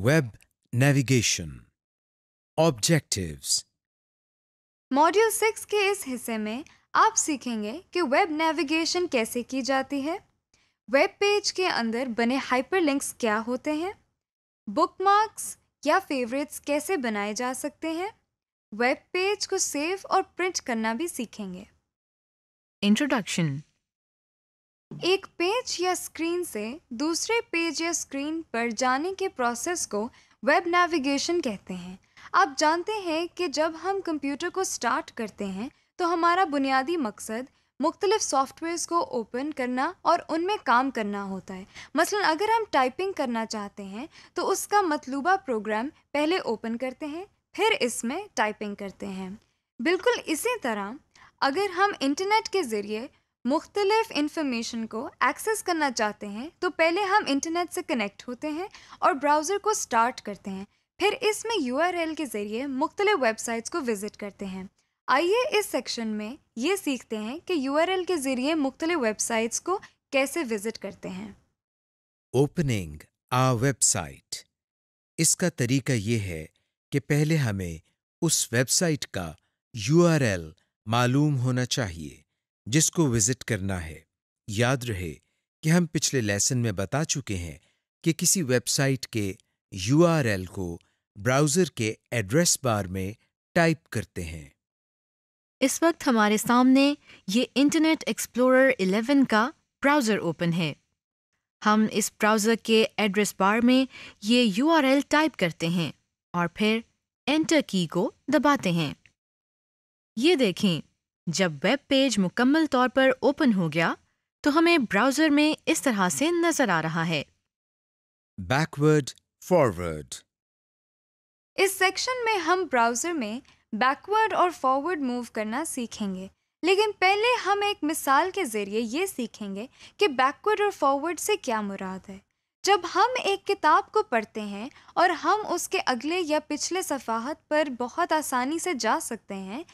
Web Navigation Objectives module six के इस हिस्से में आप सीखेंगे कि वेब नेविगेशन कैसे की जाती है वेब पेज के अंदर बने हाइपरलिंक्स क्या होते हैं बुकमार्क्स या फेवरेट्स कैसे बनाए जा सकते हैं वेब पेज को सेव और प्रिंट करना भी सीखेंगे इंट्रोडक्शन एक पेज या स्क्रीन से दूसरे पेज या स्क्रीन पर जाने के प्रोसेस को वेब नेविगेशन कहते हैं आप जानते हैं कि जब हम कंप्यूटर को स्टार्ट करते हैं तो हमारा बुनियादी मकसद मुख्तलिफ सॉफ्टवेयर्स को ओपन करना और उनमें काम करना होता है मसलन अगर हम टाइपिंग करना चाहते हैं तो उसका मतलूबा प्रोग्राम पहले ओपन करते हैं फिर इसमें टाइपिंग करते हैं बिल्कुल इसी तरह अगर हम इंटरनेट के ज़रिए मुख्तलिफ इंफॉर्मेशन को एक्सेस करना चाहते हैं तो पहले हम इंटरनेट से कनेक्ट होते हैं और ब्राउज़र को स्टार्ट करते हैं फिर इसमें यू के ज़रिए मुख्तलिफ वेबसाइट्स को विज़िट करते हैं आइए इस सेक्शन में ये सीखते हैं कि यू के ज़रिए मुख्तलिफ वेबसाइट्स को कैसे विज़िट करते हैं ओपनिंग आ वेबसाइट इसका तरीका ये है कि पहले हमें उस वेबसाइट का यू मालूम होना चाहिए जिसको विजिट करना है याद रहे कि हम पिछले लेसन में बता चुके हैं कि किसी वेबसाइट के यूआरएल को ब्राउज़र के एड्रेस बार में टाइप करते हैं इस वक्त हमारे सामने ये इंटरनेट एक्सप्लोरर 11 का ब्राउज़र ओपन है हम इस ब्राउज़र के एड्रेस बार में ये यूआरएल टाइप करते हैं और फिर एंटर की को दबाते हैं ये देखें जब वेब पेज मुकम्मल तौर पर ओपन हो गया तो हमें ब्राउजर में इस तरह से नजर आ रहा है बैकवर्ड फॉरवर्ड इस सेक्शन में हम ब्राउजर में बैकवर्ड और फॉरवर्ड मूव करना सीखेंगे लेकिन पहले हम एक मिसाल के जरिए ये सीखेंगे कि बैकवर्ड और फॉरवर्ड से क्या मुराद है जब हम एक किताब को पढ़ते हैं और हम उसके अगले या पिछले सफ़ाहत पर बहुत आसानी से जा सकते हैं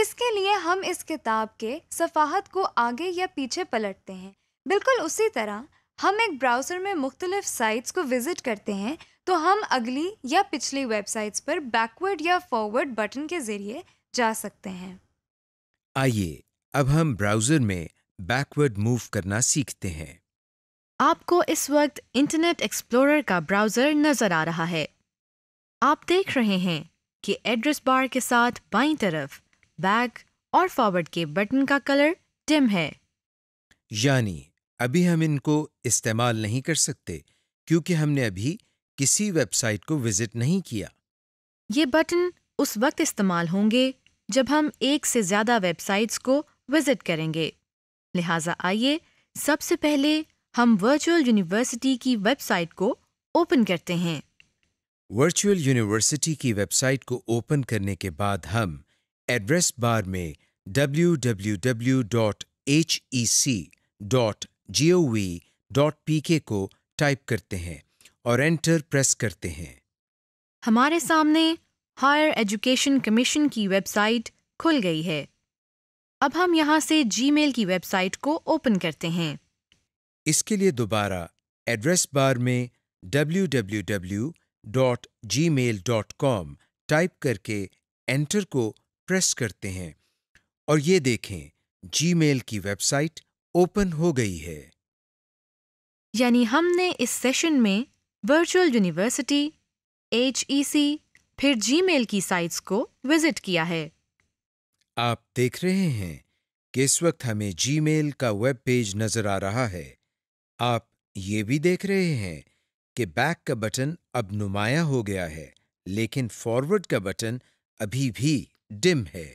इसके लिए हम इस किताब के सफ़ाहत को आगे या पीछे पलटते हैं बिल्कुल उसी तरह हम एक ब्राउज़र में मुख्तलिफ साइट्स को विज़िट करते हैं तो हम अगली या पिछली वेबसाइट्स पर बैकवर्ड या फॉरवर्ड बटन के ज़रिए जा सकते हैं आइए अब हम ब्राउज़र में बैकवर्ड मूव करना सीखते हैं आपको इस वक्त इंटरनेट एक्सप्लोरर का ब्राउज़र नज़र आ रहा है आप देख रहे हैं कि एड्रेस बार के साथ बाई तरफ बैक और फॉरवर्ड के बटन का कलर डिम है यानी अभी हम इनको इस्तेमाल नहीं कर सकते क्योंकि हमने अभी किसी वेबसाइट को विजिट नहीं किया ये बटन उस वक्त इस्तेमाल होंगे जब हम एक से ज़्यादा वेबसाइट्स को विजिट करेंगे लिहाजा आइए सबसे पहले हम वर्चुअल यूनिवर्सिटी की वेबसाइट को ओपन करते हैं वर्चुअल यूनिवर्सिटी की वेबसाइट को ओपन करने के बाद हम एड्रेस बार में www.hec.gov.pk को टाइप करते हैं और एंटर प्रेस करते हैं हमारे सामने हायर एजुकेशन कमीशन की वेबसाइट खुल गई है अब हम यहाँ से जीमेल की वेबसाइट को ओपन करते हैं इसके लिए दोबारा एड्रेस बार में www.gmail.com टाइप करके एंटर को प्रेस करते हैं और ये देखें जीमेल की वेबसाइट ओपन हो गई है यानी हमने इस सेशन में वर्चुअल यूनिवर्सिटी एच e फिर जीमेल की साइट्स को विजिट किया है आप देख रहे हैं कि इस वक्त हमें जीमेल का वेब पेज नजर आ रहा है आप ये भी देख रहे हैं कि बैक का बटन अब नुमाया हो गया है लेकिन फॉरवर्ड का बटन अभी भी डिम है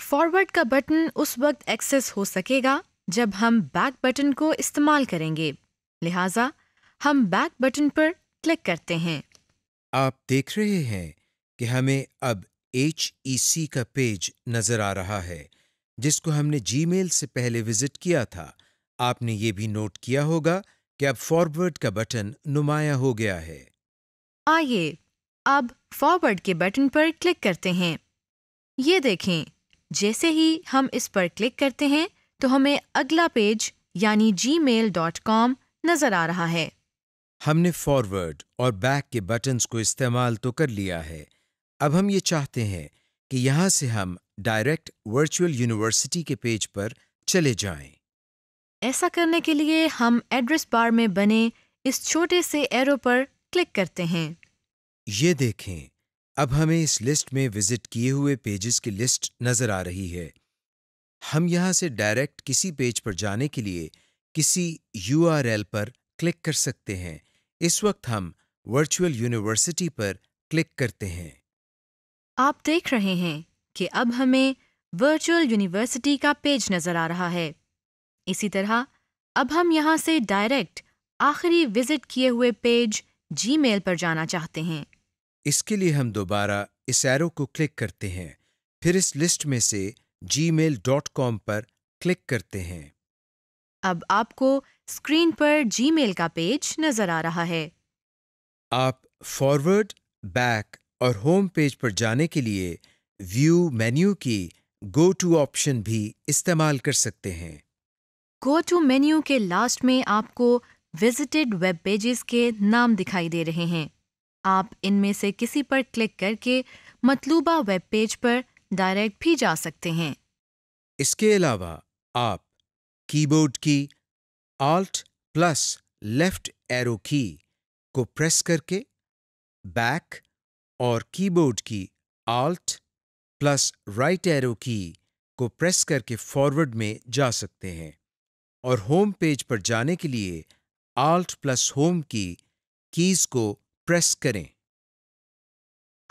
फॉरवर्ड का बटन उस वक्त एक्सेस हो सकेगा जब हम बैक बटन को इस्तेमाल करेंगे लिहाजा हम बैक बटन पर क्लिक करते हैं आप देख रहे हैं कि हमें अब एच ई सी का पेज नज़र आ रहा है जिसको हमने जी से पहले विजिट किया था आपने ये भी नोट किया होगा कि अब फॉरवर्ड का बटन नुमाया हो गया है आइए अब फॉरवर्ड के बटन पर क्लिक करते हैं ये देखें जैसे ही हम इस पर क्लिक करते हैं तो हमें अगला पेज यानी gmail.com नजर आ रहा है हमने फॉरवर्ड और बैक के बटन्स को इस्तेमाल तो कर लिया है अब हम ये चाहते हैं कि यहाँ से हम डायरेक्ट वर्चुअल यूनिवर्सिटी के पेज पर चले जाएं। ऐसा करने के लिए हम एड्रेस बार में बने इस छोटे से एरो पर क्लिक करते हैं ये देखें अब हमें इस लिस्ट में विजिट किए हुए पेजेस की लिस्ट नज़र आ रही है हम यहाँ से डायरेक्ट किसी पेज पर जाने के लिए किसी यूआरएल पर क्लिक कर सकते हैं इस वक्त हम वर्चुअल यूनिवर्सिटी पर क्लिक करते हैं आप देख रहे हैं कि अब हमें वर्चुअल यूनिवर्सिटी का पेज नज़र आ रहा है इसी तरह अब हम यहाँ से डायरेक्ट आखिरी विजिट किए हुए पेज जीमेल पर जाना चाहते हैं इसके लिए हम दोबारा इस एरो को क्लिक करते हैं फिर इस लिस्ट में से gmail.com पर क्लिक करते हैं अब आपको स्क्रीन पर जीमेल का पेज नजर आ रहा है आप फॉरवर्ड बैक और होम पेज पर जाने के लिए व्यू मेन्यू की गो टू ऑप्शन भी इस्तेमाल कर सकते हैं गो टू मेन्यू के लास्ट में आपको विजिटेड वेब पेजेस के नाम दिखाई दे रहे हैं आप इनमें से किसी पर क्लिक करके मतलूबा वेब पेज पर डायरेक्ट भी जा सकते हैं इसके अलावा आप कीबोर्ड की आल्ट प्लस लेफ्ट एरो की को प्रेस करके बैक और कीबोर्ड की आल्ट प्लस राइट एरो की को प्रेस करके फॉरवर्ड में जा सकते हैं और होम पेज पर जाने के लिए आल्ट प्लस होम की कीज को प्रेस करें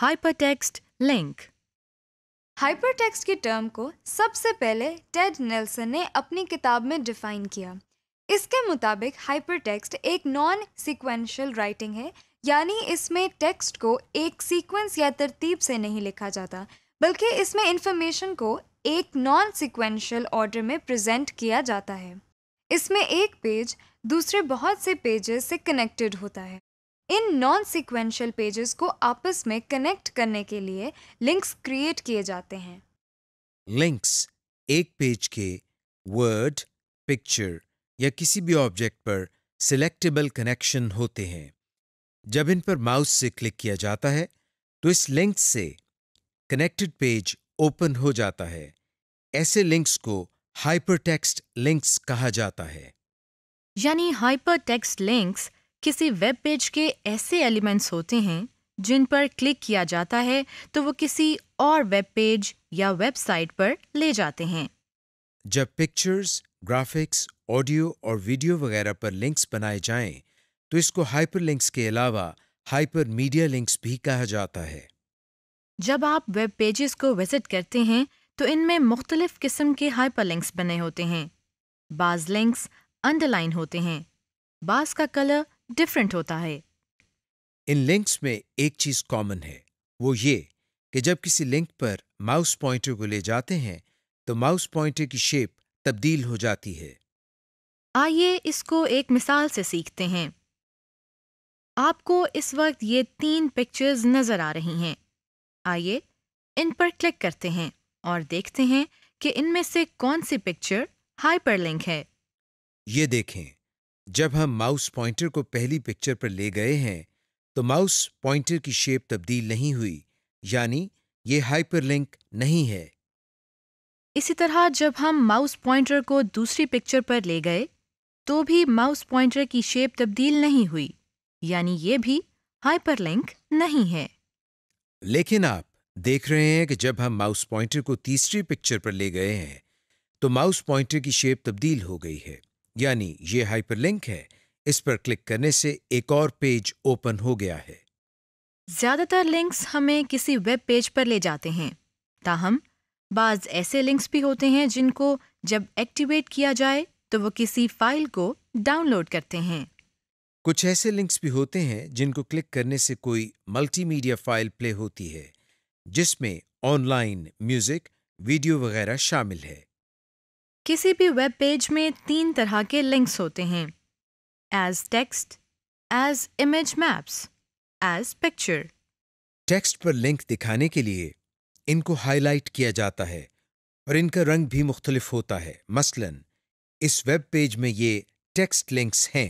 हाइपरटेक्स्ट लिंक हाइपरटेक्स्ट के टर्म को सबसे पहले टेड नेल्सन ने अपनी किताब में डिफाइन किया इसके मुताबिक हाइपरटेक्स्ट एक नॉन सीक्वेंशियल राइटिंग है यानी इसमें टेक्स्ट को एक सीक्वेंस या तरतीब से नहीं लिखा जाता बल्कि इसमें इंफॉर्मेशन को एक नॉन सीक्वेंशियल ऑर्डर में प्रेजेंट किया जाता है इसमें एक पेज दूसरे बहुत से पेजेस से कनेक्टेड होता है इन नॉन सिक्वेंशियल पेजेस को आपस में कनेक्ट करने के लिए लिंक्स क्रिएट किए जाते हैं लिंक्स एक पेज के वर्ड पिक्चर या किसी भी ऑब्जेक्ट पर सिलेक्टेबल कनेक्शन होते हैं जब इन पर माउस से क्लिक किया जाता है तो इस लिंक से कनेक्टेड पेज ओपन हो जाता है ऐसे लिंक्स को हाइपरटेक्स्ट लिंक्स कहा जाता है यानी हाइपरटेक्स्ट लिंक्स किसी वेब पेज के ऐसे एलिमेंट्स होते हैं जिन पर क्लिक किया जाता है तो वो किसी और वेब पेज या वेबसाइट पर ले जाते हैं जब पिक्चर्स ग्राफिक्स ऑडियो और वीडियो वगैरह पर लिंक्स बनाए जाएं, तो इसको हाइपरलिंक्स के अलावा हाइपर मीडिया लिंक्स भी कहा जाता है जब आप वेब पेजेस को विजिट करते हैं तो इनमें मुख्तलिफ़ किस्म के हाइपर लिंक्स बने होते हैं बाज़ लिंक्स अंडरलाइन होते हैं बाज़ का कलर डिफरेंट होता है इन लिंक्स में एक चीज़ कॉमन है वो ये कि जब किसी लिंक पर माउस पॉइंटर को ले जाते हैं तो माउस पॉइंटर की शेप तब्दील हो जाती है आइए इसको एक मिसाल से सीखते हैं आपको इस वक्त ये तीन पिक्चर्स नज़र आ रही हैं आइए इन पर क्लिक करते हैं और देखते हैं कि इनमें से कौन सी पिक्चर हाइपरलिंक है ये देखें जब हम माउस पॉइंटर को पहली पिक्चर पर ले गए हैं तो माउस पॉइंटर की शेप तब्दील नहीं हुई यानी ये हाइपरलिंक नहीं है इसी तरह जब हम माउस पॉइंटर को दूसरी पिक्चर पर ले गए तो भी माउस पॉइंटर की शेप तब्दील नहीं हुई यानी ये भी हाइपरलिंक नहीं है लेकिन आप देख रहे हैं कि जब हम माउस पॉइंटर को तीसरी पिक्चर पर ले गए हैं तो माउस पॉइंटर की शेप तब्दील हो गई है यानी ये हाइपरलिंक है इस पर क्लिक करने से एक और पेज ओपन हो गया है ज्यादातर लिंक्स हमें किसी वेब पेज पर ले जाते हैं ताहम बाज ऐसे लिंक्स भी होते हैं जिनको जब एक्टिवेट किया जाए तो वो किसी फाइल को डाउनलोड करते हैं कुछ ऐसे लिंक्स भी होते हैं जिनको क्लिक करने से कोई मल्टीमीडिया फाइल प्ले होती है जिसमें ऑनलाइन म्यूजिक वीडियो वगैरह शामिल है किसी भी वेब पेज में तीन तरह के लिंक्स होते हैं as text as image maps as picture text पर लिंक दिखाने के लिए इनको हाईलाइट किया जाता है और इनका रंग भी मुख्तलिफ होता है मसलन इस वेब पेज में ये टेक्स्ट लिंक्स हैं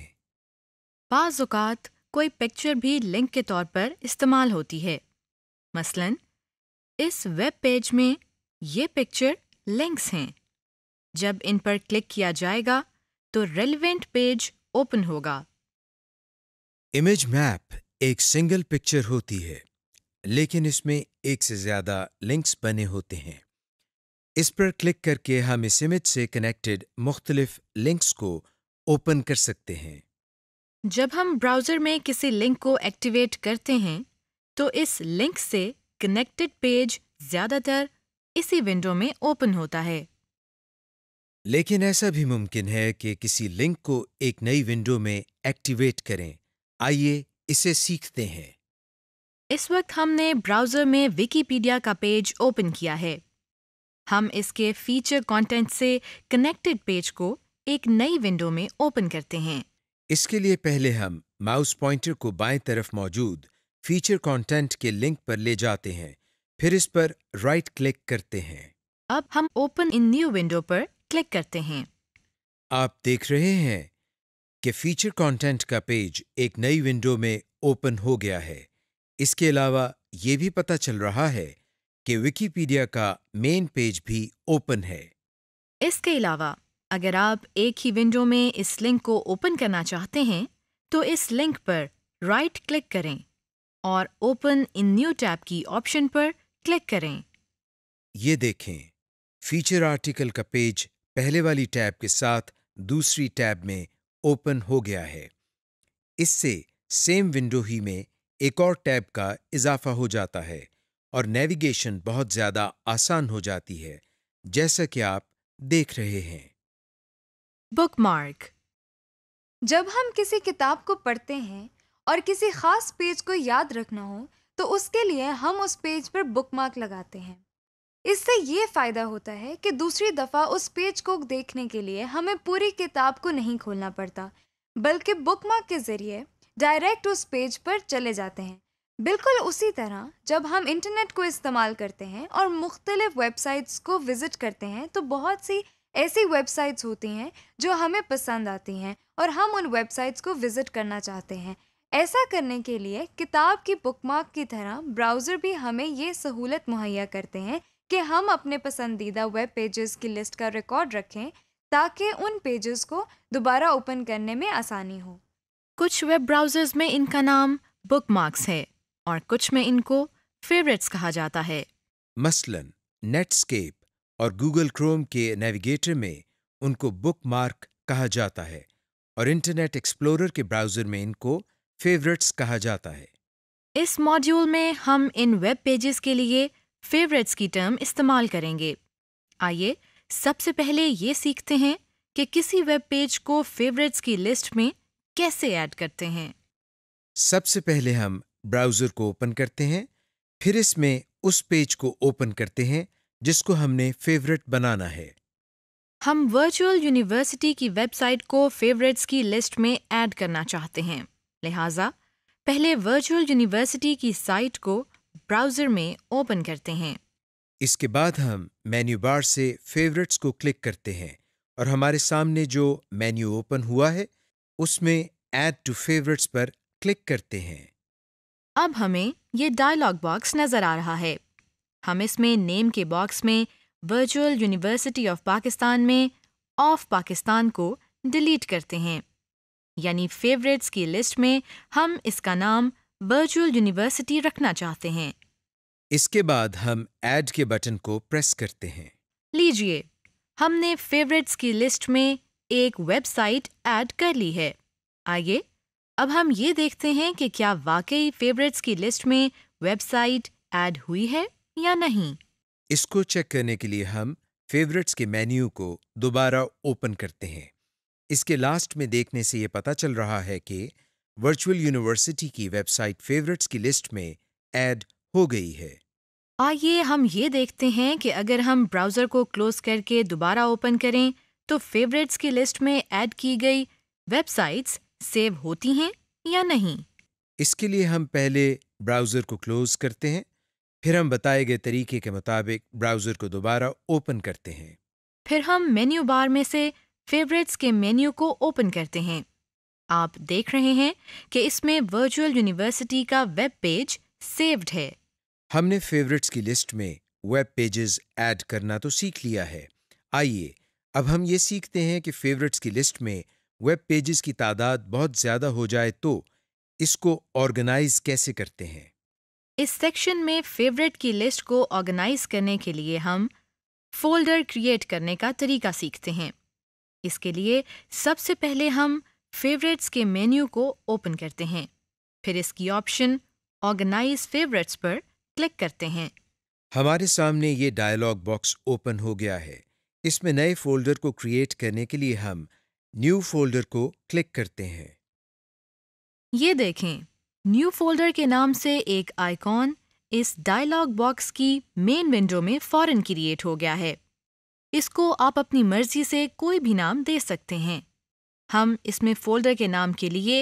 बाज़ कोई पिक्चर भी लिंक के तौर पर इस्तेमाल होती है मसलन इस वेब पेज में ये पिक्चर लिंक्स हैं जब इन पर क्लिक किया जाएगा तो रेलिवेंट पेज ओपन होगा इमेज मैप एक सिंगल पिक्चर होती है लेकिन इसमें एक से ज्यादा लिंक्स बने होते हैं इस पर क्लिक करके हम इस इमेज से कनेक्टेड मुख्तलिफ लिंक्स को ओपन कर सकते हैं जब हम ब्राउज़र में किसी लिंक को एक्टिवेट करते हैं तो इस लिंक से कनेक्टेड पेज ज्यादातर इसी विंडो में ओपन होता है लेकिन ऐसा भी मुमकिन है कि किसी लिंक को एक नई विंडो में एक्टिवेट करें आइए इसे सीखते हैं इस वक्त हमने ब्राउजर में विकीपीडिया का पेज ओपन किया है हम इसके फीचर कंटेंट से कनेक्टेड पेज को एक नई विंडो में ओपन करते हैं इसके लिए पहले हम माउस पॉइंटर को बाएं तरफ मौजूद फीचर कंटेंट के लिंक पर ले जाते हैं फिर इस पर राइट क्लिक करते हैं अब हम ओपन इन न्यू विंडो पर क्लिक करते हैं आप देख रहे हैं कि फीचर कंटेंट का पेज एक नई विंडो में ओपन हो गया है इसके अलावा ये भी पता चल रहा है कि विकिपीडिया का मेन पेज भी ओपन है इसके अलावा अगर आप एक ही विंडो में इस लिंक को ओपन करना चाहते हैं तो इस लिंक पर राइट क्लिक करें और ओपन इन न्यू टैब की ऑप्शन पर क्लिक करें ये देखें फीचर आर्टिकल का पेज पहले वाली टैब के साथ दूसरी टैब में ओपन हो गया है इससे सेम विंडो ही में एक और टैब का इजाफा हो जाता है और नेविगेशन बहुत ज़्यादा आसान हो जाती है जैसा कि आप देख रहे हैं बुकमार्क जब हम किसी किताब को पढ़ते हैं और किसी खास पेज को याद रखना हो तो उसके लिए हम उस पेज पर बुकमार्क लगाते हैं इससे ये फ़ायदा होता है कि दूसरी दफ़ा उस पेज को देखने के लिए हमें पूरी किताब को नहीं खोलना पड़ता बल्कि बुकमार्क के ज़रिए डायरेक्ट उस पेज पर चले जाते हैं बिल्कुल उसी तरह जब हम इंटरनेट को इस्तेमाल करते हैं और मुख्तलिफ़ वेबसाइट्स को विज़िट करते हैं तो बहुत सी ऐसी वेबसाइट्स होती हैं जो हमें पसंद आती हैं और हम उन वेबसाइट्स को विज़िट करना चाहते हैं ऐसा करने के लिए किताब की बुकमार्क की तरह ब्राउज़र भी हमें ये सहूलत मुहैया करते हैं कि हम अपने पसंदीदा वेब पेजेस की लिस्ट का रिकॉर्ड रखें ताकि उन पेजेस को दोबारा ओपन करने में आसानी हो कुछ वेब ब्राउज़र्स में इनका नाम बुकमार्क्स है और कुछ में इनको फेवरेट्स कहा जाता है मसलन नेटस्केप और गूगल क्रोम के नेविगेटर में उनको बुकमार्क कहा जाता है और इंटरनेट एक्सप्लोरर के ब्राउज़र में इनको फेवरेट्स कहा जाता है इस मॉड्यूल में हम इन वेब पेजेस के लिए फेवरेट्स की टर्म इस्तेमाल करेंगे आइए सबसे पहले ये सीखते हैं कि किसी वेब पेज को फेवरेट्स की लिस्ट में कैसे ऐड करते हैं सबसे पहले हम ब्राउज़र को ओपन करते हैं फिर इसमें उस पेज को ओपन करते हैं जिसको हमने फेवरेट बनाना है हम वर्चुअल यूनिवर्सिटी की वेबसाइट को फेवरेट्स की लिस्ट में ऐड करना चाहते हैं लिहाजा पहले वर्चुअल यूनिवर्सिटी की साइट को ब्राउज़र में ओपन करते हैं इसके बाद हम मेन्यू बार से फेवरेट्स को क्लिक करते हैं और हमारे सामने जो मेन्यू ओपन हुआ है उसमें ऐड टू फेवरेट्स पर क्लिक करते हैं अब हमें ये डायलॉग बॉक्स नज़र आ रहा है हम इसमें नेम के बॉक्स में वर्चुअल यूनिवर्सिटी ऑफ पाकिस्तान में ऑफ पाकिस्तान को डिलीट करते हैं यानी फेवरेट्स की लिस्ट में हम इसका नाम वर्चुअल यूनिवर्सिटी रखना चाहते हैं इसके बाद हम ऐड के बटन को प्रेस करते हैं लीजिए हमने फेवरेट्स की लिस्ट में एक वेबसाइट ऐड कर ली है आइए अब हम ये देखते हैं कि क्या वाकई फेवरेट्स की लिस्ट में वेबसाइट ऐड हुई है या नहीं इसको चेक करने के लिए हम फेवरेट्स के मेन्यू को दोबारा ओपन करते हैं इसके लास्ट में देखने से ये पता चल रहा है कि वर्चुअल यूनिवर्सिटी की वेबसाइट फेवरेट्स की लिस्ट में ऐड हो गई है आइए हम ये देखते हैं कि अगर हम ब्राउज़र को क्लोज करके दोबारा ओपन करें तो फेवरेट्स की लिस्ट में ऐड की गई वेबसाइट्स सेव होती हैं या नहीं इसके लिए हम पहले ब्राउज़र को क्लोज करते हैं फिर हम बताए गए तरीके के मुताबिक ब्राउज़र को दोबारा ओपन करते हैं फिर हम मेन्यू बार में से फेवरेट्स के मेन्यू को ओपन करते हैं आप देख रहे हैं कि इसमें वर्चुअल यूनिवर्सिटी का वेब पेज सेव्ड है हमने फेवरेट्स की लिस्ट में वेब पेजेस ऐड करना तो सीख लिया है आइए अब हम ये सीखते हैं कि फेवरेट्स की लिस्ट में वेब पेजेस की तादाद बहुत ज़्यादा हो जाए तो इसको ऑर्गेनाइज कैसे करते हैं इस सेक्शन में फेवरेट की लिस्ट को ऑर्गेनाइज करने के लिए हम फोल्डर क्रिएट करने का तरीका सीखते हैं इसके लिए सबसे पहले हम फेवरेट्स के मेन्यू को ओपन करते हैं फिर इसकी ऑप्शन ऑर्गेनाइज फेवरेट्स पर क्लिक करते हैं हमारे सामने ये डायलॉग बॉक्स ओपन हो गया है इसमें नए फोल्डर को क्रिएट करने के लिए हम न्यू फोल्डर को क्लिक करते हैं ये देखें न्यू फोल्डर के नाम से एक आइकॉन इस डायलॉग बॉक्स की मेन विंडो में फॉरन क्रिएट हो गया है इसको आप अपनी मर्जी से कोई भी नाम दे सकते हैं हम इसमें फोल्डर के नाम के लिए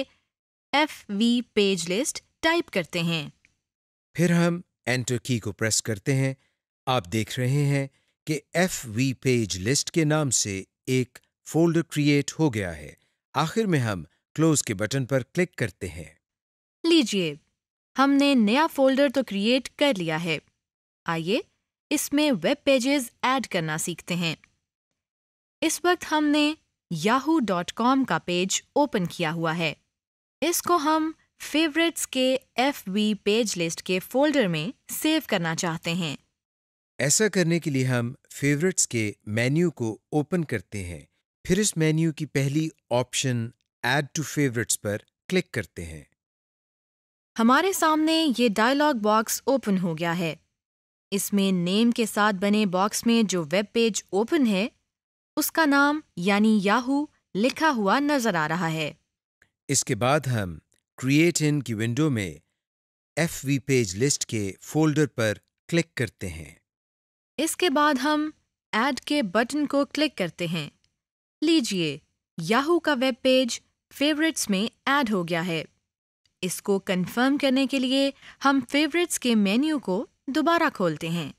F V page list type करते हैं फिर हम एंटर की को प्रेस करते हैं आप देख रहे हैं कि एफ वी पेज लिस्ट के नाम से एक फोल्डर क्रिएट हो गया है आखिर में हम क्लोज के बटन पर क्लिक करते हैं लीजिए हमने नया फोल्डर तो क्रिएट कर लिया है आइए इसमें वेब पेजेस ऐड करना सीखते हैं इस वक्त हमने याहू डॉट कॉम का पेज ओपन किया हुआ है इसको हम फेवरेट्स के एफ पेज लिस्ट के फोल्डर में सेव करना चाहते हैं ऐसा करने के लिए हम फेवरेट्स के मेन्यू को ओपन करते हैं फिर इस मेन्यू की पहली ऑप्शन ऐड टू फेवरेट्स पर क्लिक करते हैं हमारे सामने ये डायलॉग बॉक्स ओपन हो गया है इसमें नेम के साथ बने बॉक्स में जो वेब पेज ओपन है उसका नाम यानी याहू लिखा हुआ नजर आ रहा है इसके बाद हम क्रिएट इन की विंडो में एफ वी पेज लिस्ट के फोल्डर पर क्लिक करते हैं इसके बाद हम ऐड के बटन को क्लिक करते हैं लीजिए याहू का वेब पेज फेवरेट्स में ऐड हो गया है इसको कंफर्म करने के लिए हम फेवरेट्स के मेन्यू को दोबारा खोलते हैं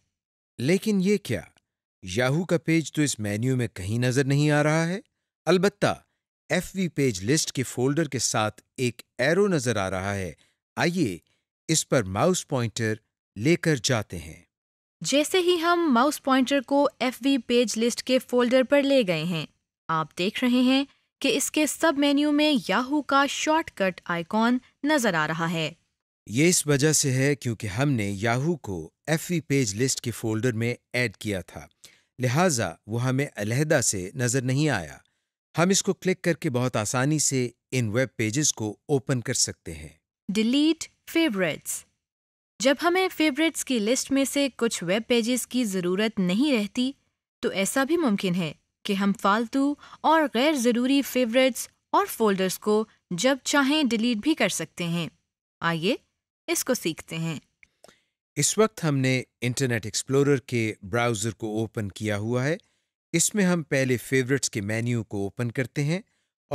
लेकिन ये क्या याहू का पेज तो इस मेन्यू में कहीं नजर नहीं आ रहा है अलबत्ता एफ वी पेज लिस्ट के फोल्डर के साथ एक एरो नजर आ रहा है आइए इस पर माउस पॉइंटर लेकर जाते हैं जैसे ही हम माउस पॉइंटर को एफ वी पेज लिस्ट के फोल्डर पर ले गए हैं आप देख रहे हैं कि इसके सब मेन्यू में याहू का शॉर्टकट आइकॉन नजर आ रहा है ये इस वजह से है क्योंकि हमने याहू को एफ पेज लिस्ट के फोल्डर में ऐड किया था लिहाजा वो हमें अलहदा से नज़र नहीं आया हम इसको क्लिक करके बहुत आसानी से इन वेब पेजेस को ओपन कर सकते हैं डिलीट फेवरेट्स जब हमें फेवरेट्स की लिस्ट में से कुछ वेब पेजेस की ज़रूरत नहीं रहती तो ऐसा भी मुमकिन है कि हम फालतू और गैर ज़रूरी फेवरेट्स और फोल्डर्स को जब चाहें डिलीट भी कर सकते हैं आइए इसको सीखते हैं इस वक्त हमने इंटरनेट एक्सप्लोरर के ब्राउज़र को ओपन किया हुआ है इसमें हम पहले फेवरेट्स के मेन्यू को ओपन करते हैं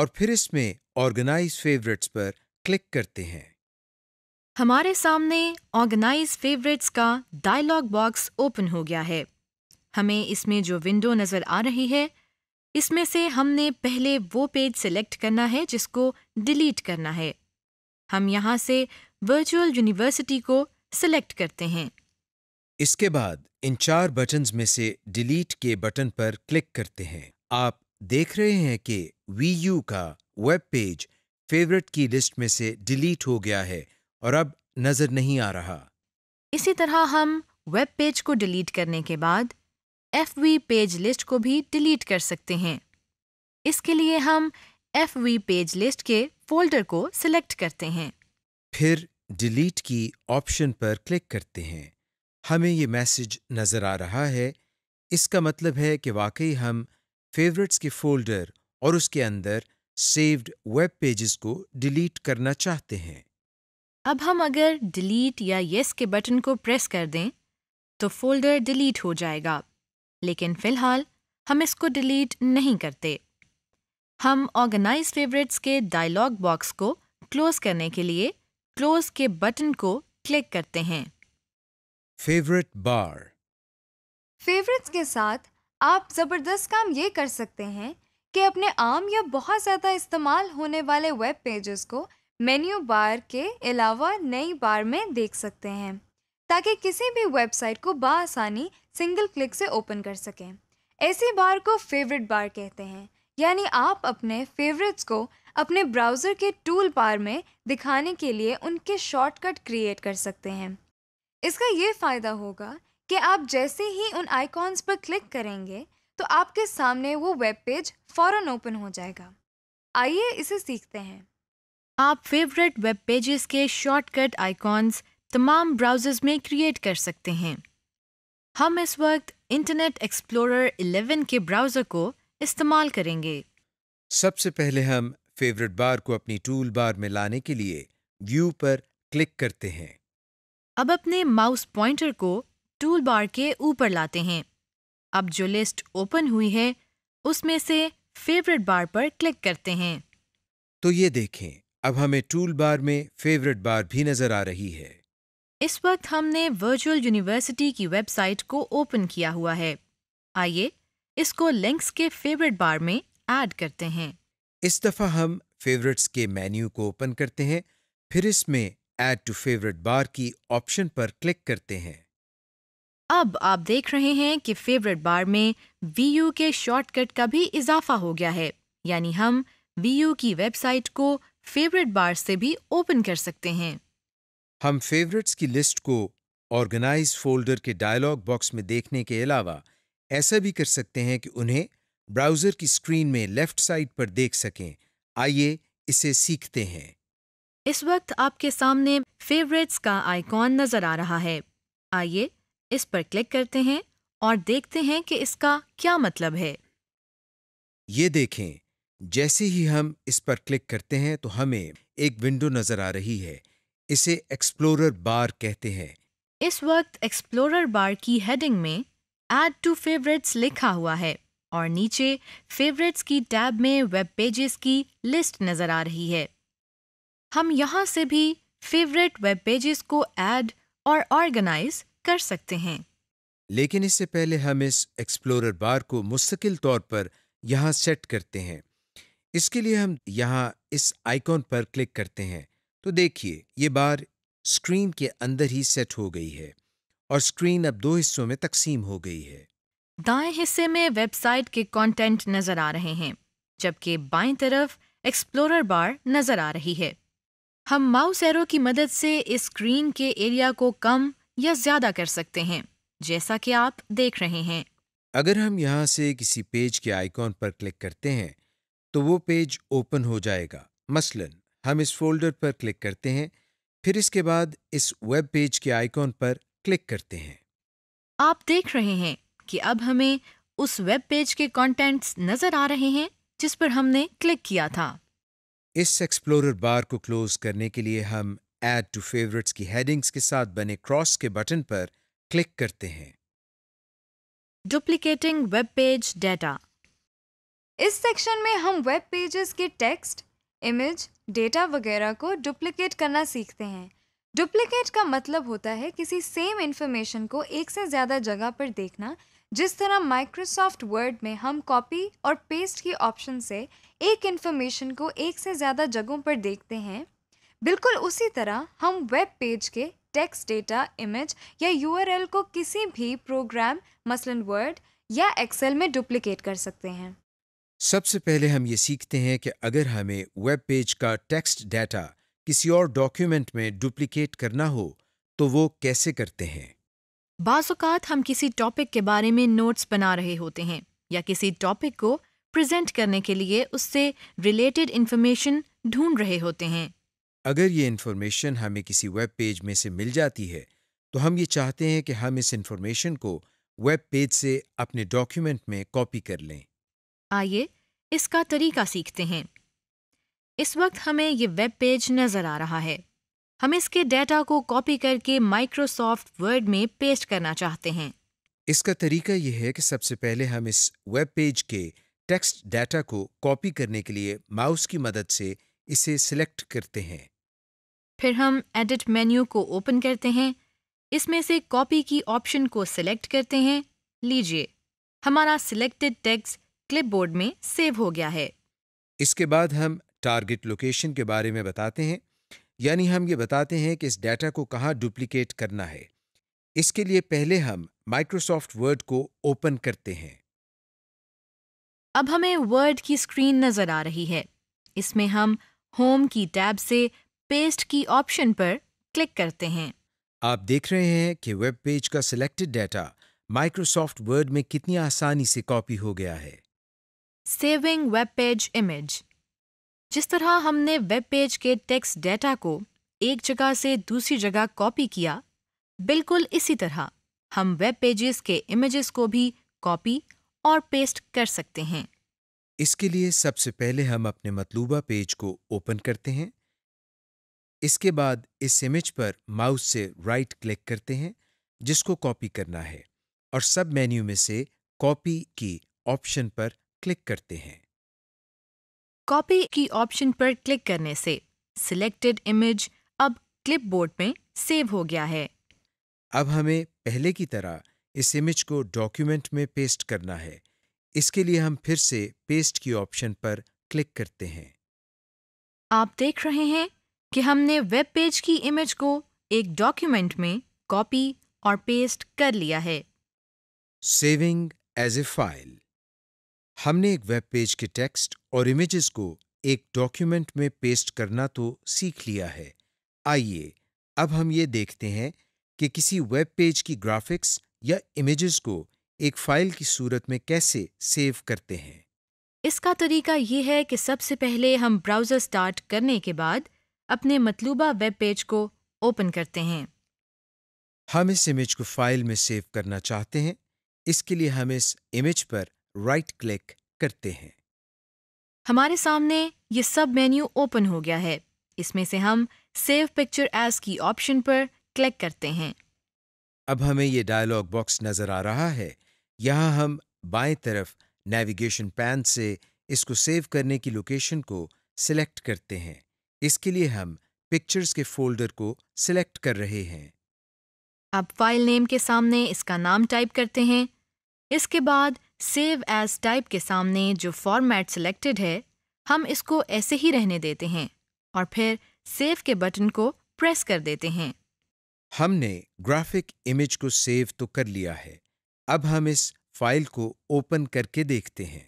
और फिर इसमें ऑर्गेनाइज फेवरेट्स पर क्लिक करते हैं हमारे सामने ऑर्गेनाइज फेवरेट्स का डायलॉग बॉक्स ओपन हो गया है हमें इसमें जो विंडो नज़र आ रही है इसमें से हमने पहले वो पेज सेलेक्ट करना है जिसको डिलीट करना है हम यहाँ से वर्चुअल यूनिवर्सिटी को सिलेक्ट करते हैं इसके बाद इन चार बटन में से डिलीट के बटन पर क्लिक करते हैं आप देख रहे हैं कि वी यू का वेब पेज फेवरेट की लिस्ट में से डिलीट हो गया है और अब नजर नहीं आ रहा इसी तरह हम वेब पेज को डिलीट करने के बाद एफ पेज लिस्ट को भी डिलीट कर सकते हैं इसके लिए हम एफ पेज लिस्ट के फोल्डर को सिलेक्ट करते हैं फिर डिलीट की ऑप्शन पर क्लिक करते हैं हमें ये मैसेज नज़र आ रहा है इसका मतलब है कि वाकई हम फेवरेट्स के फोल्डर और उसके अंदर सेव्ड वेब पेजेस को डिलीट करना चाहते हैं अब हम अगर डिलीट या येस के बटन को प्रेस कर दें तो फोल्डर डिलीट हो जाएगा लेकिन फिलहाल हम इसको डिलीट नहीं करते हम ऑर्गेनाइज फेवरेट्स के डायलॉग बॉक्स को क्लोज करने के लिए क्लोज के बटन को क्लिक करते हैं फेवरेट बार फेवरेट्स के साथ आप ज़बरदस्त काम ये कर सकते हैं कि अपने आम या बहुत ज़्यादा इस्तेमाल होने वाले वेब पेजेस को मेन्यू बार के अलावा नई बार में देख सकते हैं ताकि किसी भी वेबसाइट को बआसानी सिंगल क्लिक से ओपन कर सकें ऐसी बार को फेवरेट बार कहते हैं यानी आप अपने फेवरेट्स को अपने ब्राउज़र के टूल पार में दिखाने के लिए उनके शॉर्टकट क्रिएट कर सकते हैं इसका ये फ़ायदा होगा कि आप जैसे ही उन आइकॉन्स पर क्लिक करेंगे तो आपके सामने वो वेब पेज फ़ौर ओपन हो जाएगा आइए इसे सीखते हैं आप फेवरेट वेब पेजेस के शॉर्टकट आइकॉन्स तमाम ब्राउज़र्स में क्रिएट कर सकते हैं हम इस वक्त इंटरनेट एक्सप्लोरर 11 के ब्राउज़र को इस्तेमाल करेंगे सबसे पहले हम फेवरेट बार को अपनी टूल बार में लाने के लिए व्यू पर क्लिक करते हैं अब अपने माउस पॉइंटर को टूल बार के ऊपर लाते हैं अब जो लिस्ट ओपन हुई है उसमें से फेवरेट बार पर क्लिक करते हैं तो ये देखें अब हमें टूल बार में फेवरेट बार भी नजर आ रही है इस वक्त हमने वर्चुअल यूनिवर्सिटी की वेबसाइट को ओपन किया हुआ है आइए इसको लिंक्स के फेवरेट बार में ऐड करते हैं इस दफ़ा हम फेवरेट्स के मेन्यू को ओपन करते हैं फिर इसमें ऐड टू फेवरेट बार की ऑप्शन पर क्लिक करते हैं अब आप देख रहे हैं कि फेवरेट बार में वी के शॉर्टकट का भी इजाफा हो गया है यानी हम वी की वेबसाइट को फेवरेट बार से भी ओपन कर सकते हैं हम फेवरेट्स की लिस्ट को ऑर्गेनाइज फोल्डर के डायलॉग बॉक्स में देखने के अलावा ऐसा भी कर सकते हैं कि उन्हें ब्राउज़र की स्क्रीन में लेफ्ट साइड पर देख सकें आइए इसे सीखते हैं इस वक्त आपके सामने फेवरेट्स का आइकॉन नज़र आ रहा है आइए इस पर क्लिक करते हैं और देखते हैं कि इसका क्या मतलब है ये देखें जैसे ही हम इस पर क्लिक करते हैं तो हमें एक विंडो नज़र आ रही है इसे एक्सप्लोरर बार कहते हैं इस वक्त एक्सप्लोरर बार की हेडिंग में एड टू फेवरेट्स लिखा हुआ है और नीचे फेवरेट्स की टैब में वेब पेजेस की लिस्ट नज़र आ रही है हम यहाँ से भी फेवरेट वेब पेजेस को ऐड और ऑर्गेनाइज कर सकते हैं लेकिन इससे पहले हम इस एक्सप्लोरर बार को मुस्तकिल तौर पर यहाँ सेट करते हैं इसके लिए हम यहाँ इस आइकॉन पर क्लिक करते हैं तो देखिए ये बार स्क्रीन के अंदर ही सेट हो गई है और स्क्रीन अब दो हिस्सों में तकसीम हो गई है दाएं हिस्से में वेबसाइट के कंटेंट नजर आ रहे हैं जबकि बाएं तरफ एक्सप्लोरर बार नजर आ रही है हम माउस एरो की मदद से इस स्क्रीन के एरिया को कम या ज्यादा कर सकते हैं जैसा कि आप देख रहे हैं अगर हम यहाँ से किसी पेज के आइकॉन पर क्लिक करते हैं तो वो पेज ओपन हो जाएगा मसलन हम इस फोल्डर पर क्लिक करते हैं फिर इसके बाद इस वेब पेज के आइकॉन पर क्लिक करते हैं आप देख रहे हैं कि अब हमें उस वेब पेज के कंटेंट्स नजर आ रहे हैं जिस पर हमने क्लिक किया था इस एक्सप्लोरर बार को क्लोज करने के लिए हम ऐड टू फेवरेट्स की हेडिंग्स के साथ बने क्रॉस के बटन पर क्लिक करते हैं डुप्लीकेटिंग वेब पेज डेटा इस सेक्शन में हम वेब पेजेस के टेक्स्ट इमेज डेटा वगैरह को डुप्लीकेट करना सीखते हैं डुप्लीकेट का मतलब होता है किसी सेम इन्फॉर्मेशन को एक से ज़्यादा जगह पर देखना जिस तरह माइक्रोसॉफ्ट वर्ड में हम कॉपी और पेस्ट की ऑप्शन से एक इन्फॉर्मेशन को एक से ज़्यादा जगहों पर देखते हैं बिल्कुल उसी तरह हम वेब पेज के टेक्स्ट डेटा इमेज या यूआरएल को किसी भी प्रोग्राम मसलन वर्ड या एक्सेल में डुप्लीकेट कर सकते हैं सबसे पहले हम ये सीखते हैं कि अगर हमें वेब पेज का टेक्स्ट डेटा किसी और डॉक्यूमेंट में डुप्लीकेट करना हो तो वो कैसे करते हैं बाजुकात हम किसी टॉपिक के बारे में नोट्स बना रहे होते हैं या किसी टॉपिक को प्रेजेंट करने के लिए उससे रिलेटेड इन्फॉर्मेशन ढूंढ रहे होते हैं अगर ये इन्फॉर्मेशन हमें किसी वेब पेज में से मिल जाती है तो हम ये चाहते हैं कि हम इस इन्फॉर्मेशन को वेब पेज से अपने डॉक्यूमेंट में कॉपी कर लें आइए इसका तरीका सीखते हैं इस वक्त हमें ये वेब पेज नज़र आ रहा है हम इसके डेटा को कॉपी करके माइक्रोसॉफ्ट वर्ड में पेस्ट करना चाहते हैं इसका तरीका यह है कि सबसे पहले हम इस वेब पेज के टेक्स्ट डाटा को कॉपी करने के लिए माउस की मदद से इसे सिलेक्ट करते हैं फिर हम एडिट मेन्यू को ओपन करते हैं इसमें से कॉपी की ऑप्शन को सिलेक्ट करते हैं लीजिए हमारा सिलेक्टेड टेक्स्ट क्लिपबोर्ड में सेव हो गया है इसके बाद हम टारगेट लोकेशन के बारे में बताते हैं यानी हम ये बताते हैं कि इस डाटा को कहाँ डुप्लीकेट करना है इसके लिए पहले हम माइक्रोसॉफ्ट वर्ड को ओपन करते हैं अब हमें वर्ड की स्क्रीन नजर आ रही है इसमें हम होम की टैब से पेस्ट की ऑप्शन पर क्लिक करते हैं आप देख रहे हैं कि वेब पेज का सिलेक्टेड डाटा माइक्रोसॉफ्ट वर्ड में कितनी आसानी से कॉपी हो गया है सेविंग वेब पेज इमेज जिस तरह हमने वेब पेज के टेक्स्ट डेटा को एक जगह से दूसरी जगह कॉपी किया बिल्कुल इसी तरह हम वेब पेजेस के इमेजेस को भी कॉपी और पेस्ट कर सकते हैं इसके लिए सबसे पहले हम अपने मतलूबा पेज को ओपन करते हैं इसके बाद इस इमेज पर माउस से राइट क्लिक करते हैं जिसको कॉपी करना है और सब मेन्यू में से कॉपी की ऑप्शन पर क्लिक करते हैं कॉपी की ऑप्शन पर क्लिक करने से सिलेक्टेड इमेज अब क्लिपबोर्ड में सेव हो गया है अब हमें पहले की तरह इस इमेज को डॉक्यूमेंट में पेस्ट करना है इसके लिए हम फिर से पेस्ट की ऑप्शन पर क्लिक करते हैं आप देख रहे हैं कि हमने वेब पेज की इमेज को एक डॉक्यूमेंट में कॉपी और पेस्ट कर लिया है सेविंग एज ए फाइल हमने एक वेब पेज के टेक्स्ट और इमेजेस को एक डॉक्यूमेंट में पेस्ट करना तो सीख लिया है आइए अब हम ये देखते हैं कि किसी वेब पेज की ग्राफिक्स या इमेजेस को एक फाइल की सूरत में कैसे सेव करते हैं इसका तरीका ये है कि सबसे पहले हम ब्राउज़र स्टार्ट करने के बाद अपने मतलूबा वेब पेज को ओपन करते हैं हम इस इमेज को फाइल में सेव करना चाहते हैं इसके लिए हम इस इमेज पर राइट क्लिक करते हैं हमारे सामने ये सब मेन्यू ओपन हो गया है इसमें से हम सेव पिक्चर एज की ऑप्शन पर क्लिक करते हैं अब हमें ये डायलॉग बॉक्स नजर आ रहा है यहाँ हम बाएं तरफ नेविगेशन पैन से इसको सेव करने की लोकेशन को सिलेक्ट करते हैं इसके लिए हम पिक्चर्स के फोल्डर को सिलेक्ट कर रहे हैं अब फाइल नेम के सामने इसका नाम टाइप करते हैं इसके बाद सेव एज टाइप के सामने जो फॉर्मेट सिलेक्टेड है हम इसको ऐसे ही रहने देते हैं और फिर सेव के बटन को प्रेस कर देते हैं हमने ग्राफिक इमेज को सेव तो कर लिया है अब हम इस फाइल को ओपन करके देखते हैं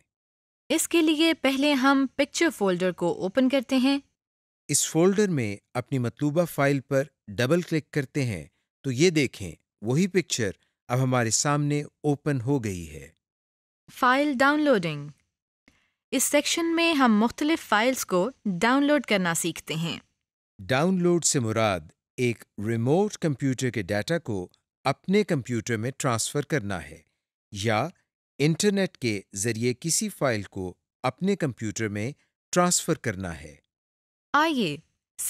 इसके लिए पहले हम पिक्चर फोल्डर को ओपन करते हैं इस फोल्डर में अपनी मतलूबा फाइल पर डबल क्लिक करते हैं तो ये देखें वही पिक्चर अब हमारे सामने ओपन हो गई है फ़ाइल डाउनलोडिंग इस सेक्शन में हम मुख्तलिफ फ़ाइल्स को डाउनलोड करना सीखते हैं डाउनलोड से मुराद एक रिमोट कंप्यूटर के डाटा को अपने कंप्यूटर में ट्रांसफ़र करना है या इंटरनेट के ज़रिए किसी फ़ाइल को अपने कंप्यूटर में ट्रांसफ़र करना है आइए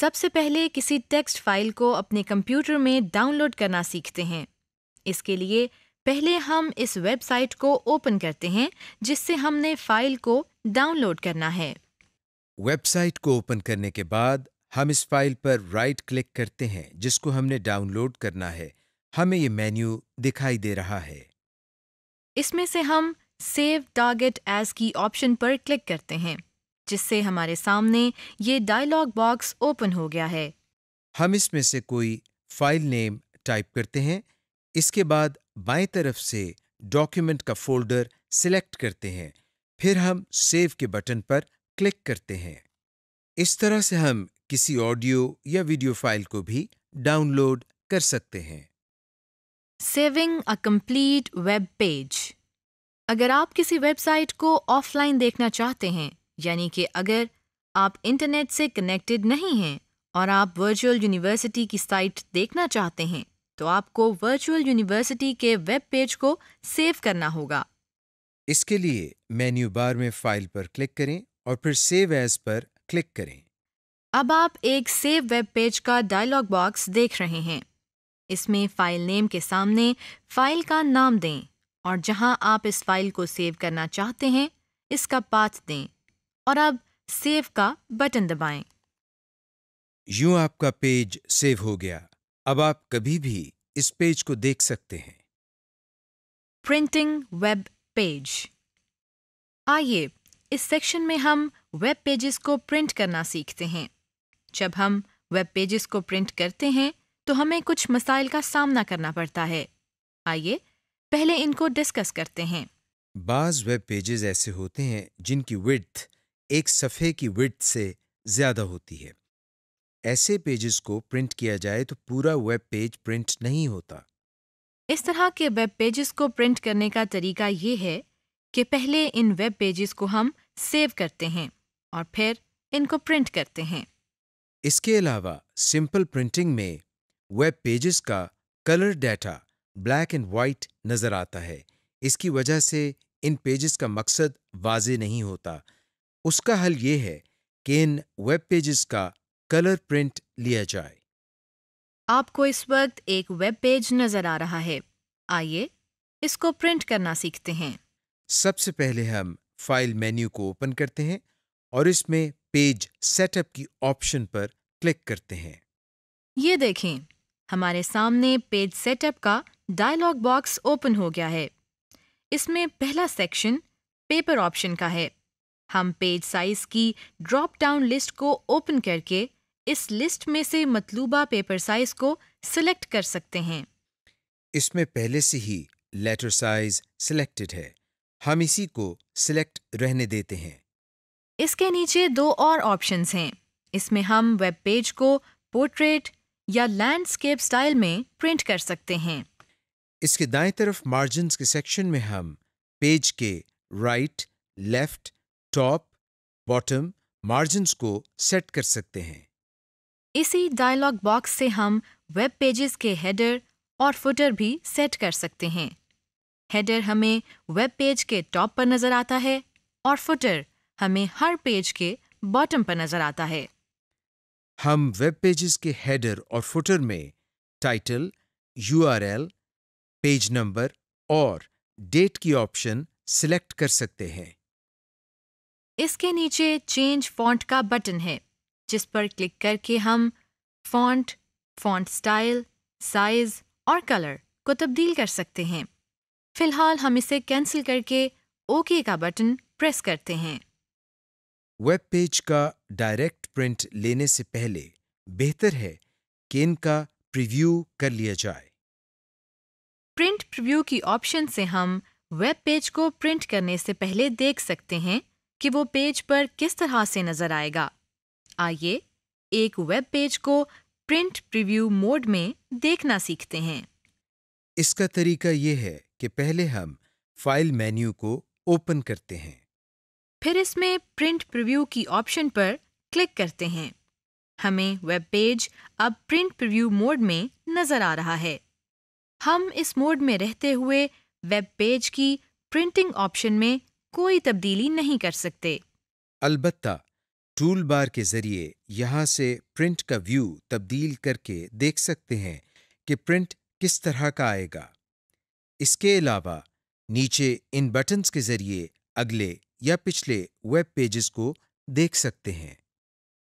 सबसे पहले किसी टेक्स्ट फाइल को अपने कंप्यूटर में डाउनलोड करना सीखते हैं इसके लिए पहले हम इस वेबसाइट को ओपन करते हैं जिससे हमने फाइल को डाउनलोड करना है वेबसाइट को ओपन करने के बाद हम इस फाइल पर राइट क्लिक करते हैं जिसको हमने डाउनलोड करना है हमें ये मेन्यू दिखाई दे रहा है इसमें से हम सेव टारगेट एज की ऑप्शन पर क्लिक करते हैं जिससे हमारे सामने ये डायलॉग बॉक्स ओपन हो गया है हम इसमें से कोई फाइल नेम टाइप करते हैं इसके बाद बाएं तरफ से डॉक्यूमेंट का फोल्डर सिलेक्ट करते हैं फिर हम सेव के बटन पर क्लिक करते हैं इस तरह से हम किसी ऑडियो या वीडियो फाइल को भी डाउनलोड कर सकते हैं saving a complete web page अगर आप किसी वेबसाइट को ऑफलाइन देखना चाहते हैं यानी कि अगर आप इंटरनेट से कनेक्टेड नहीं हैं और आप वर्चुअल यूनिवर्सिटी की साइट देखना चाहते हैं तो आपको वर्चुअल यूनिवर्सिटी के वेब पेज को सेव करना होगा इसके लिए मेन्यू बार में फाइल पर क्लिक करें और फिर सेव एज पर क्लिक करें अब आप एक सेव वेब पेज का डायलॉग बॉक्स देख रहे हैं इसमें फाइल नेम के सामने फाइल का नाम दें और जहां आप इस फाइल को सेव करना चाहते हैं इसका पाथ दें और अब सेव का बटन दबाएं। यूं आपका पेज सेव हो गया अब आप कभी भी इस पेज को देख सकते हैं प्रिंटिंग वेब पेज आइए इस सेक्शन में हम वेब पेजेस को प्रिंट करना सीखते हैं जब हम वेब पेजेस को प्रिंट करते हैं तो हमें कुछ मसाइल का सामना करना पड़ता है आइए पहले इनको डिस्कस करते हैं बाज वेब पेजेस ऐसे होते हैं जिनकी विड्थ एक सफ़े की विड्थ से ज़्यादा होती है ऐसे पेजेस को प्रिंट किया जाए तो पूरा वेब पेज प्रिंट नहीं होता इस तरह के वेब पेजेस को प्रिंट करने का तरीका ये है कि पहले इन वेब पेजेस को हम सेव करते हैं और फिर इनको प्रिंट करते हैं इसके अलावा सिंपल प्रिंटिंग में वेब पेजेस का colour data black and white नज़र आता है इसकी वजह से इन पेजेस का मकसद वाजे नहीं होता उसका हल ये है कि इन वेब पेजेस का कलर प्रिंट लिया जाए आपको इस वक्त एक वेब पेज नजर आ रहा है आइए इसको प्रिंट करना सीखते हैं सबसे पहले हम फाइल मेन्यू को ओपन करते हैं और इसमें पेज सेटअप की ऑप्शन पर क्लिक करते हैं ये देखें हमारे सामने पेज सेटअप का डायलॉग बॉक्स ओपन हो गया है इसमें पहला सेक्शन पेपर ऑप्शन का है हम पेज साइज की ड्रॉप डाउन लिस्ट को ओपन करके इस लिस्ट में से मतलूबा पेपर साइज को सिलेक्ट कर सकते हैं इसमें पहले से ही लेटर साइज सिलेक्टेड है हम इसी को सिलेक्ट रहने देते हैं इसके नीचे दो और ऑप्शंस हैं इसमें हम वेब पेज को पोर्ट्रेट या लैंडस्केप स्टाइल में प्रिंट कर सकते हैं इसके दाएं तरफ मार्जिन के सेक्शन में हम पेज के right left top bottom margin को सेट कर सकते हैं इसी डायलॉग बॉक्स से हम वेब पेजेस के हेडर और फुटर भी सेट कर सकते हैं हेडर हमें वेब पेज के टॉप पर नज़र आता है और फुटर हमें हर पेज के बॉटम पर नज़र आता है हम वेब पेजेस के हेडर और फुटर में टाइटल यूआरएल, पेज नंबर और डेट की ऑप्शन सिलेक्ट कर सकते हैं इसके नीचे चेंज फॉन्ट का बटन है जिस पर क्लिक करके हम फॉन्ट फॉन्ट स्टाइल साइज और कलर को तब्दील कर सकते हैं फिलहाल हम इसे कैंसिल करके ओके का बटन प्रेस करते हैं वेब पेज का डायरेक्ट प्रिंट लेने से पहले बेहतर है कि इनका प्रीव्यू कर लिया जाए प्रिंट प्रीव्यू की ऑप्शन से हम वेब पेज को प्रिंट करने से पहले देख सकते हैं कि वो पेज पर किस तरह से नजर आएगा आइए एक वेब पेज को प्रिंट प्रीव्यू मोड में देखना सीखते हैं इसका तरीका यह है कि पहले हम फाइल मेन्यू को ओपन करते हैं फिर इसमें प्रिंट प्रीव्यू की ऑप्शन पर क्लिक करते हैं हमें वेब पेज अब प्रिंट प्रीव्यू मोड में नजर आ रहा है हम इस मोड में रहते हुए वेब पेज की प्रिंटिंग ऑप्शन में कोई तब्दीली नहीं कर सकते अलबत्ता टूल बार के ज़रिए यहाँ से प्रिंट का व्यू तब्दील करके देख सकते हैं कि प्रिंट किस तरह का आएगा इसके अलावा नीचे इन बटन्स के ज़रिए अगले या पिछले वेब पेजेस को देख सकते हैं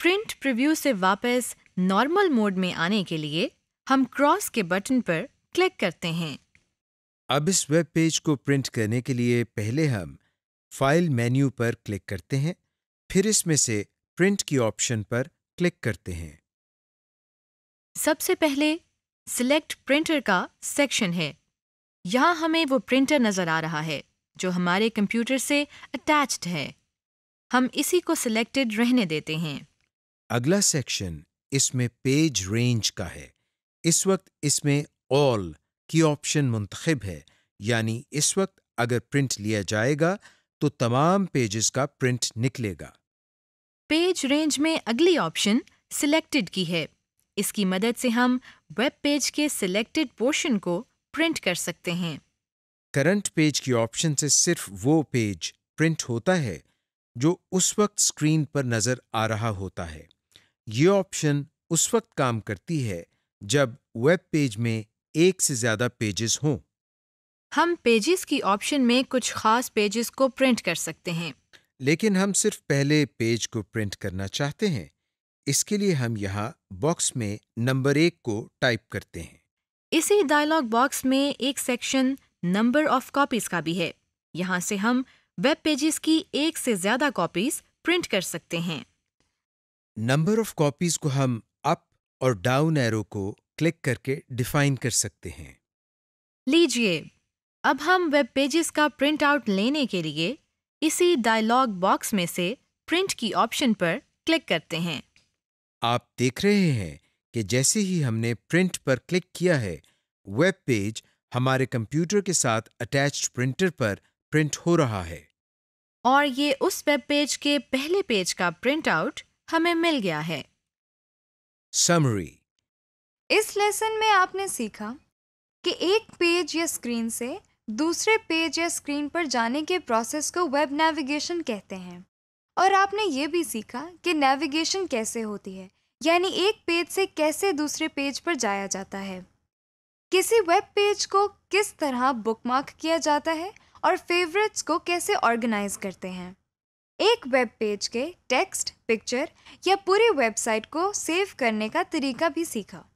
प्रिंट प्रीव्यू से वापस नॉर्मल मोड में आने के लिए हम क्रॉस के बटन पर क्लिक करते हैं अब इस वेब पेज को प्रिंट करने के लिए पहले हम फाइल मेन्यू पर क्लिक करते हैं फिर इसमें से प्रिंट की ऑप्शन पर क्लिक करते हैं सबसे पहले सिलेक्ट प्रिंटर का सेक्शन है यहाँ हमें वो प्रिंटर नज़र आ रहा है जो हमारे कंप्यूटर से अटैच्ड है हम इसी को सिलेक्टेड रहने देते हैं अगला सेक्शन इसमें पेज रेंज का है इस वक्त इसमें ऑल की ऑप्शन मुंतखब है यानी इस वक्त अगर प्रिंट लिया जाएगा तो तमाम पेजेस का प्रिंट निकलेगा पेज रेंज में अगली ऑप्शन सिलेक्टेड की है इसकी मदद से हम वेब पेज के सिलेक्टेड पोर्शन को प्रिंट कर सकते हैं करंट पेज की ऑप्शन से सिर्फ वो पेज प्रिंट होता है जो उस वक्त स्क्रीन पर नजर आ रहा होता है ये ऑप्शन उस वक्त काम करती है जब वेब पेज में एक से ज्यादा पेजेस हों हम पेजेस की ऑप्शन में कुछ खास पेजेस को प्रिंट कर सकते हैं लेकिन हम सिर्फ पहले पेज को प्रिंट करना चाहते हैं इसके लिए हम यहाँ बॉक्स में नंबर एक को टाइप करते हैं इसी डायलॉग बॉक्स में एक सेक्शन नंबर ऑफ कॉपीज का भी है यहाँ से हम वेब पेजेस की एक से ज्यादा कॉपीज प्रिंट कर सकते हैं नंबर ऑफ कॉपीज को हम अप और डाउन एरो को क्लिक करके डिफाइन कर सकते हैं लीजिए अब हम वेब पेजेस का प्रिंट आउट लेने के लिए इसी डायलॉग बॉक्स में से प्रिंट की ऑप्शन पर क्लिक करते हैं आप देख रहे हैं कि जैसे ही हमने प्रिंट पर क्लिक किया है वेब पेज हमारे कंप्यूटर के साथ अटैच्ड प्रिंटर पर प्रिंट हो रहा है और ये उस वेब पेज के पहले पेज का प्रिंट आउट हमें मिल गया है समरी इस लेसन में आपने सीखा कि एक पेज या स्क्रीन से दूसरे पेज या स्क्रीन पर जाने के प्रोसेस को वेब नेविगेशन कहते हैं और आपने ये भी सीखा कि नेविगेशन कैसे होती है यानी एक पेज से कैसे दूसरे पेज पर जाया जाता है किसी वेब पेज को किस तरह बुकमार्क किया जाता है और फेवरेट्स को कैसे ऑर्गेनाइज करते हैं एक वेब पेज के टेक्स्ट पिक्चर या पूरी वेबसाइट को सेव करने का तरीका भी सीखा